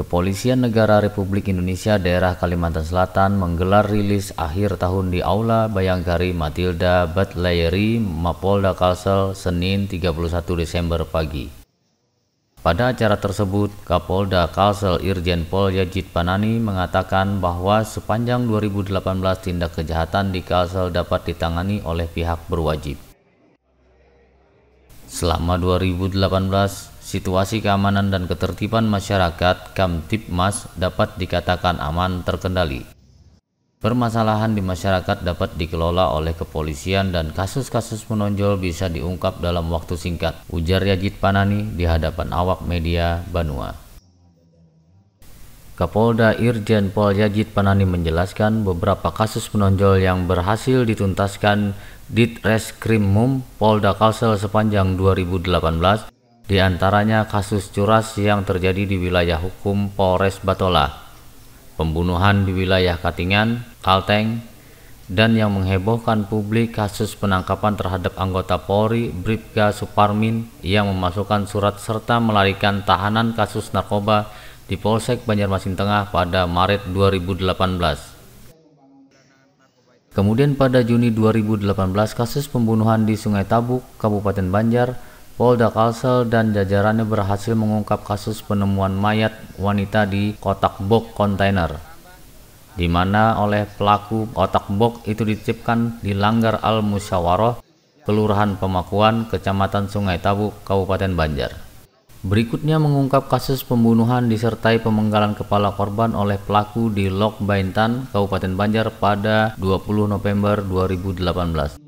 Kepolisian Negara Republik Indonesia daerah Kalimantan Selatan menggelar rilis akhir tahun di Aula Bayangkari Matilda Batlayeri Mapolda Kalsel Senin 31 Desember pagi. Pada acara tersebut, Kapolda Kalsel Irjen Pol Yajid Panani mengatakan bahwa sepanjang 2018 tindak kejahatan di Kalsel dapat ditangani oleh pihak berwajib. Selama 2018, situasi keamanan dan ketertiban masyarakat Kamtipmas dapat dikatakan aman terkendali. Permasalahan di masyarakat dapat dikelola oleh kepolisian dan kasus-kasus menonjol bisa diungkap dalam waktu singkat, ujar Yajid Panani di hadapan awak media Banua. Kapolda Irjen Pol Yajid Panani menjelaskan beberapa kasus menonjol yang berhasil dituntaskan Ditreskrimum Polda Kalsel sepanjang 2018, diantaranya kasus curas yang terjadi di wilayah hukum Polres Batola, pembunuhan di wilayah Katingan, Kalteng, dan yang menghebohkan publik kasus penangkapan terhadap anggota Polri Bripka Suparmin yang memasukkan surat serta melarikan tahanan kasus narkoba di Polsek Banjarmasin Tengah pada Maret 2018. Kemudian pada Juni 2018 kasus pembunuhan di Sungai Tabuk, Kabupaten Banjar, Polda Kalsel dan jajarannya berhasil mengungkap kasus penemuan mayat wanita di kotak box kontainer di mana oleh pelaku kotak box itu dicipkan di Langgar Al Musyawarah, Kelurahan Pemakuan, Kecamatan Sungai Tabuk, Kabupaten Banjar. Berikutnya mengungkap kasus pembunuhan disertai pemenggalan kepala korban oleh pelaku di Lok Baintan, Kabupaten Banjar pada 20 November 2018.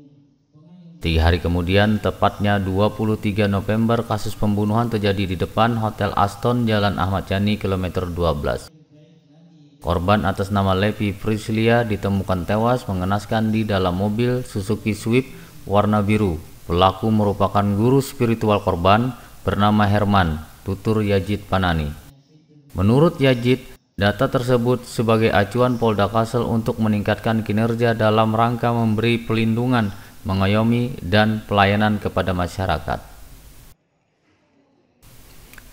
Tiga hari kemudian, tepatnya 23 November, kasus pembunuhan terjadi di depan Hotel Aston Jalan Ahmad Yani, kilometer 12. Korban atas nama Levi Frislia ditemukan tewas mengenaskan di dalam mobil Suzuki Swift warna biru. Pelaku merupakan guru spiritual korban bernama Herman, tutur Yajid Panani. Menurut Yajid, data tersebut sebagai acuan Polda Kassel untuk meningkatkan kinerja dalam rangka memberi pelindungan, mengayomi, dan pelayanan kepada masyarakat.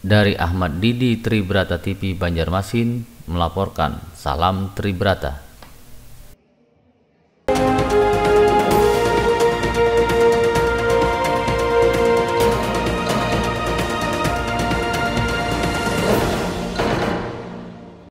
Dari Ahmad Didi Tribrata TV Banjarmasin melaporkan. Salam Tribrata.